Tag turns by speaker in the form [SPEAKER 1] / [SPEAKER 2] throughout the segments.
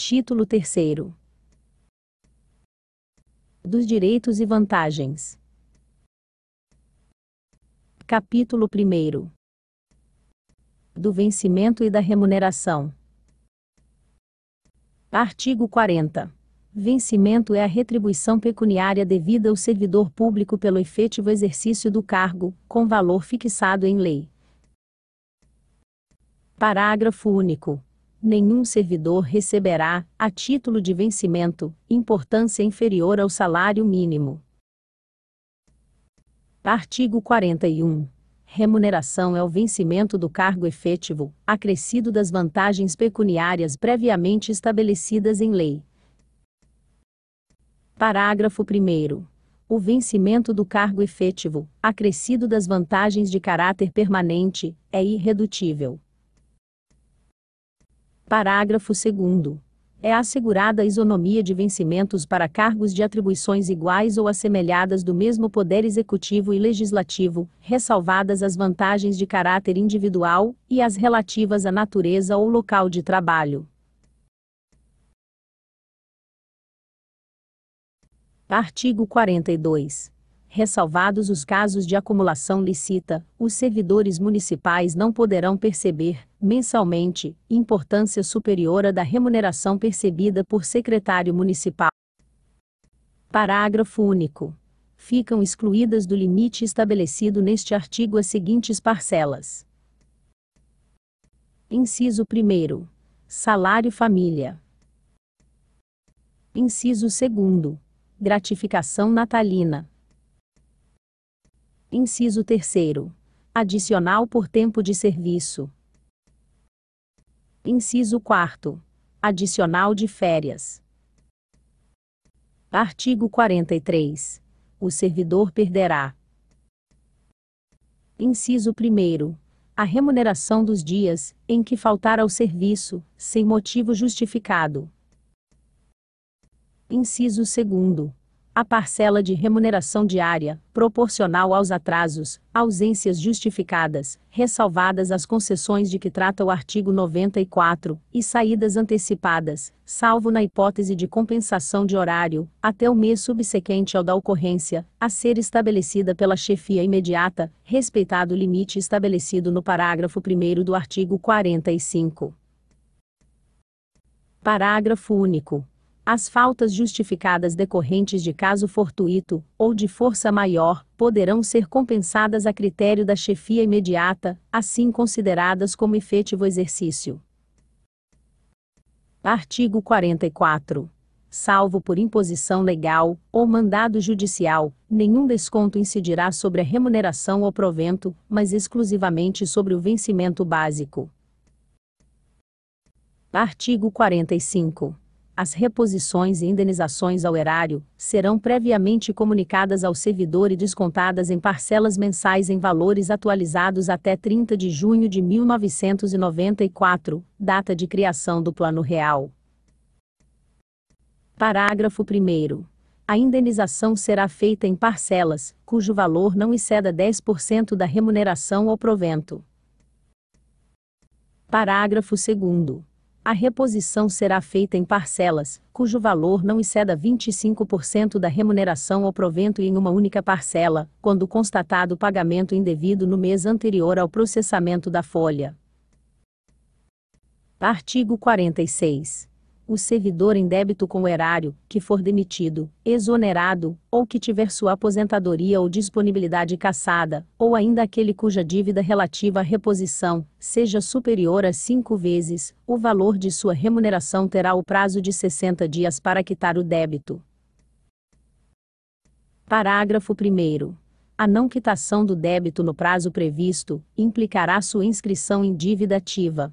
[SPEAKER 1] Título 3 Dos Direitos e Vantagens Capítulo 1 Do Vencimento e da Remuneração Artigo 40 Vencimento é a retribuição pecuniária devida ao servidor público pelo efetivo exercício do cargo, com valor fixado em lei. Parágrafo único nenhum servidor receberá, a título de vencimento, importância inferior ao salário mínimo. Artigo 41. Remuneração é o vencimento do cargo efetivo, acrescido das vantagens pecuniárias previamente estabelecidas em lei. Parágrafo 1 o vencimento do cargo efetivo, acrescido das vantagens de caráter permanente, é irredutível. Parágrafo 2 é assegurada a isonomia de vencimentos para cargos de atribuições iguais ou assemelhadas do mesmo poder executivo e legislativo, ressalvadas as vantagens de caráter individual e as relativas à natureza ou local de trabalho. Artigo 42 ressalvados os casos de acumulação lícita, os servidores municipais não poderão perceber, mensalmente, importância superior à da remuneração percebida por secretário municipal. Parágrafo único. Ficam excluídas do limite estabelecido neste artigo as seguintes parcelas. Inciso 1. Salário família. Inciso 2. Gratificação natalina. Inciso 3. Adicional por tempo de serviço. Inciso 4. Adicional de férias. Artigo 43. O servidor perderá. Inciso 1. A remuneração dos dias em que faltar ao serviço, sem motivo justificado. Inciso 2 a parcela de remuneração diária, proporcional aos atrasos, ausências justificadas, ressalvadas as concessões de que trata o artigo 94, e saídas antecipadas, salvo na hipótese de compensação de horário, até o mês subsequente ao da ocorrência, a ser estabelecida pela chefia imediata, respeitado o limite estabelecido no parágrafo 1 do artigo 45. Parágrafo único. As faltas justificadas decorrentes de caso fortuito ou de força maior poderão ser compensadas a critério da chefia imediata, assim consideradas como efetivo exercício. Artigo 44. Salvo por imposição legal ou mandado judicial, nenhum desconto incidirá sobre a remuneração ou provento, mas exclusivamente sobre o vencimento básico. Artigo 45. As reposições e indenizações ao erário serão previamente comunicadas ao servidor e descontadas em parcelas mensais em valores atualizados até 30 de junho de 1994, data de criação do Plano Real. Parágrafo 1. A indenização será feita em parcelas, cujo valor não exceda 10% da remuneração ou provento. Parágrafo 2. A reposição será feita em parcelas, cujo valor não exceda 25% da remuneração ou provento em uma única parcela, quando constatado o pagamento indevido no mês anterior ao processamento da folha. Artigo 46 o servidor em débito com o erário, que for demitido, exonerado, ou que tiver sua aposentadoria ou disponibilidade cassada, ou ainda aquele cuja dívida relativa à reposição seja superior a cinco vezes, o valor de sua remuneração terá o prazo de 60 dias para quitar o débito. Parágrafo 1. A não quitação do débito no prazo previsto implicará sua inscrição em dívida ativa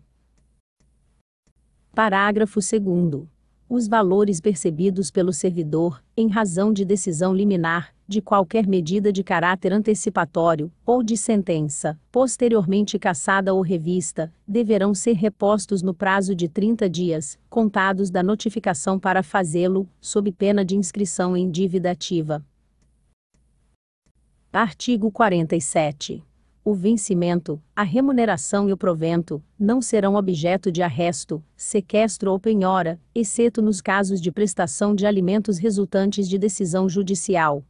[SPEAKER 1] Parágrafo 2. Os valores percebidos pelo servidor, em razão de decisão liminar, de qualquer medida de caráter antecipatório, ou de sentença, posteriormente cassada ou revista, deverão ser repostos no prazo de 30 dias, contados da notificação para fazê-lo, sob pena de inscrição em dívida ativa. Artigo 47 o vencimento, a remuneração e o provento, não serão objeto de arresto, sequestro ou penhora, exceto nos casos de prestação de alimentos resultantes de decisão judicial,